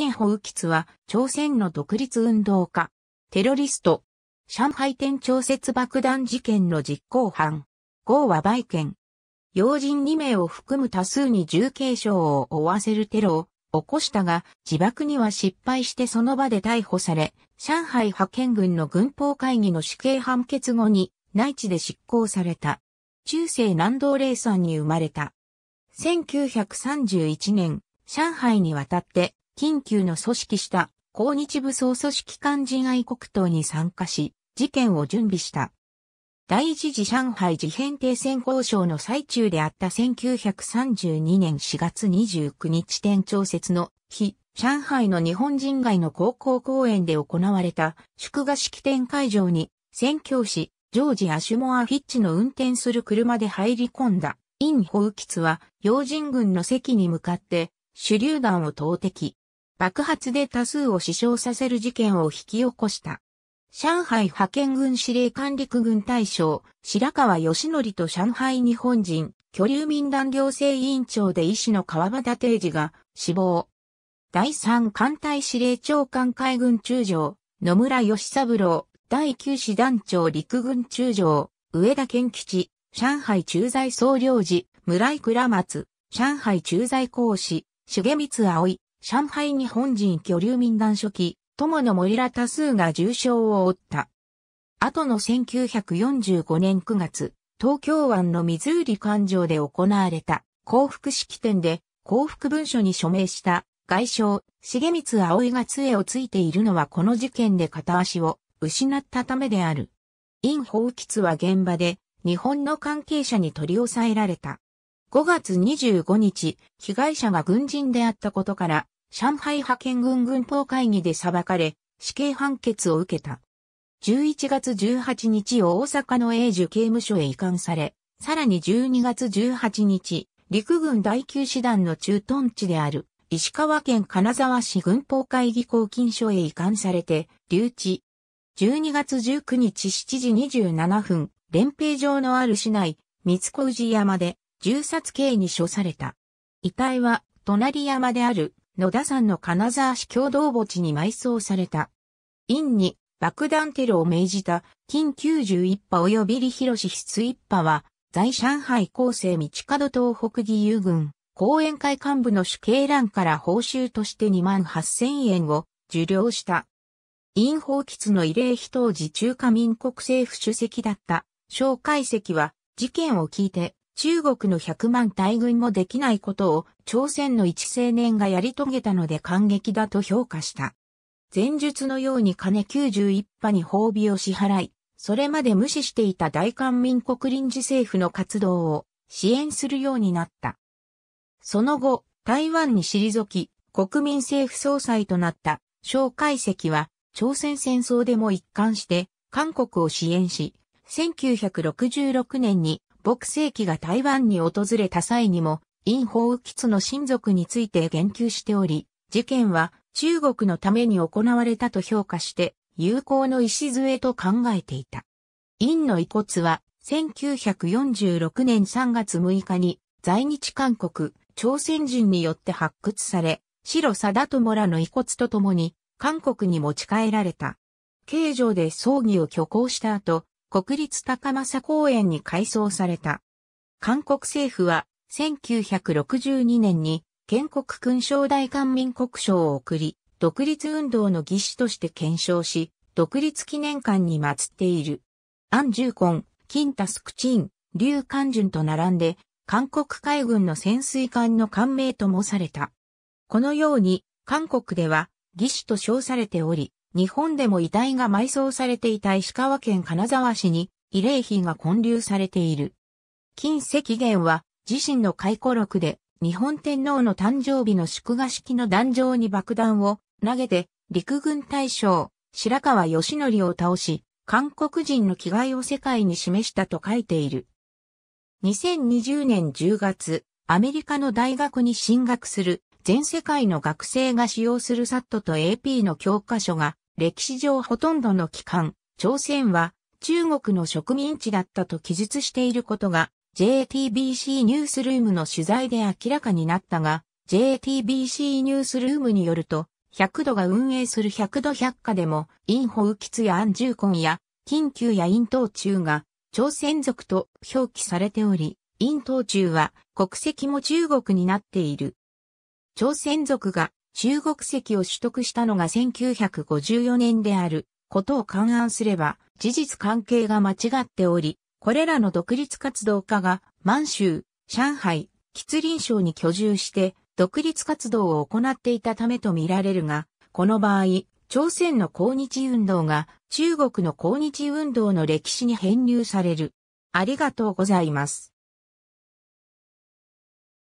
尹ホウキツは、朝鮮の独立運動家、テロリスト、上海店調節爆弾事件の実行犯、豪は売県。要人2名を含む多数に重軽傷を負わせるテロを起こしたが、自爆には失敗してその場で逮捕され、上海派遣軍の軍法会議の死刑判決後に内地で執行された。中世南道霊山に生まれた。1931年、上海に渡って緊急の組織した抗日武装組織漢人愛国党に参加し、事件を準備した。第一次上海事変停戦交渉の最中であった1932年4月29日天調節の日、上海の日本人街の高校公園で行われた祝賀式典会場に、宣教師、ジョージ・アシュモア・フィッチの運転する車で入り込んだ、イン・ホウキツは、洋人軍の席に向かって、手榴弾を投擲。爆発で多数を死傷させる事件を引き起こした。上海派遣軍司令官陸軍大将、白川義則と上海日本人、居留民団行政委員長で医師の川端定治が死亡。第3艦隊司令長官海軍中将、野村義三郎、第9師団長陸軍中将、上田健吉、上海駐在総領事、村井倉松、上海駐在公使、重光葵、上海日本人居留民団書記、友の森ら多数が重傷を負った。後の1945年9月、東京湾の水り環状で行われた幸福式典で幸福文書に署名した外相、重光葵が杖をついているのはこの事件で片足を失ったためである。陰法吉は現場で日本の関係者に取り押さえられた。5月25日、被害者が軍人であったことから、上海派遣軍軍法会議で裁かれ、死刑判決を受けた。11月18日を大阪の英寿刑務所へ移管され、さらに12月18日、陸軍第9師団の駐屯地である石川県金沢市軍法会議公金所へ移管されて留置。12月19日7時27分、連平城のある市内、三越山で銃殺刑に処された。遺体は、隣山である、野田山の金沢市共同墓地に埋葬された。院に爆弾テロを命じた、金91派及び李広志筆1派は、在上海厚生道角東北義勇軍、後援会幹部の主計欄から報酬として2万8000円を受領した。院放吉の慰霊碑当時中華民国政府主席だった、蒋介石は、事件を聞いて、中国の100万大軍もできないことを朝鮮の一青年がやり遂げたので感激だと評価した。前述のように金91波に褒美を支払い、それまで無視していた大韓民国臨時政府の活動を支援するようになった。その後、台湾に退き、国民政府総裁となった、蒋介石は、朝鮮戦争でも一貫して、韓国を支援し、1966年に牧世紀が台湾に訪れた際にも、陰法吉の親族について言及しており、事件は中国のために行われたと評価して、友好の礎と考えていた。陰の遺骨は、1946年3月6日に、在日韓国、朝鮮人によって発掘され、白貞友らの遺骨とともに、韓国に持ち帰られた。形状で葬儀を挙行した後、国立高政公園に改装された。韓国政府は1962年に建国勲章大韓民国賞を送り、独立運動の義士として検証し、独立記念館に祀っている。アン・ジュコン、キンタスクチン、リュウ・カンジュンと並んで、韓国海軍の潜水艦の艦名ともされた。このように、韓国では、義士と称されており、日本でも遺体が埋葬されていた石川県金沢市に慰霊碑が建立されている。金石元は自身の回顧録で日本天皇の誕生日の祝賀式の壇上に爆弾を投げて陸軍大将白川義則を倒し韓国人の替えを世界に示したと書いている。2020年10月、アメリカの大学に進学する全世界の学生が使用する SAT と AP の教科書が歴史上ほとんどの期間、朝鮮は中国の植民地だったと記述していることが JTBC ニュースルームの取材で明らかになったが、JTBC ニュースルームによると、100度が運営する100度百科でも、インホウキツやアンジューコンや、近球やイン中が、朝鮮族と表記されており、イン中は国籍も中国になっている。朝鮮族が中国籍を取得したのが1954年であることを勘案すれば事実関係が間違っており、これらの独立活動家が満州、上海、吉林省に居住して独立活動を行っていたためとみられるが、この場合、朝鮮の抗日運動が中国の抗日運動の歴史に編入される。ありがとうございます。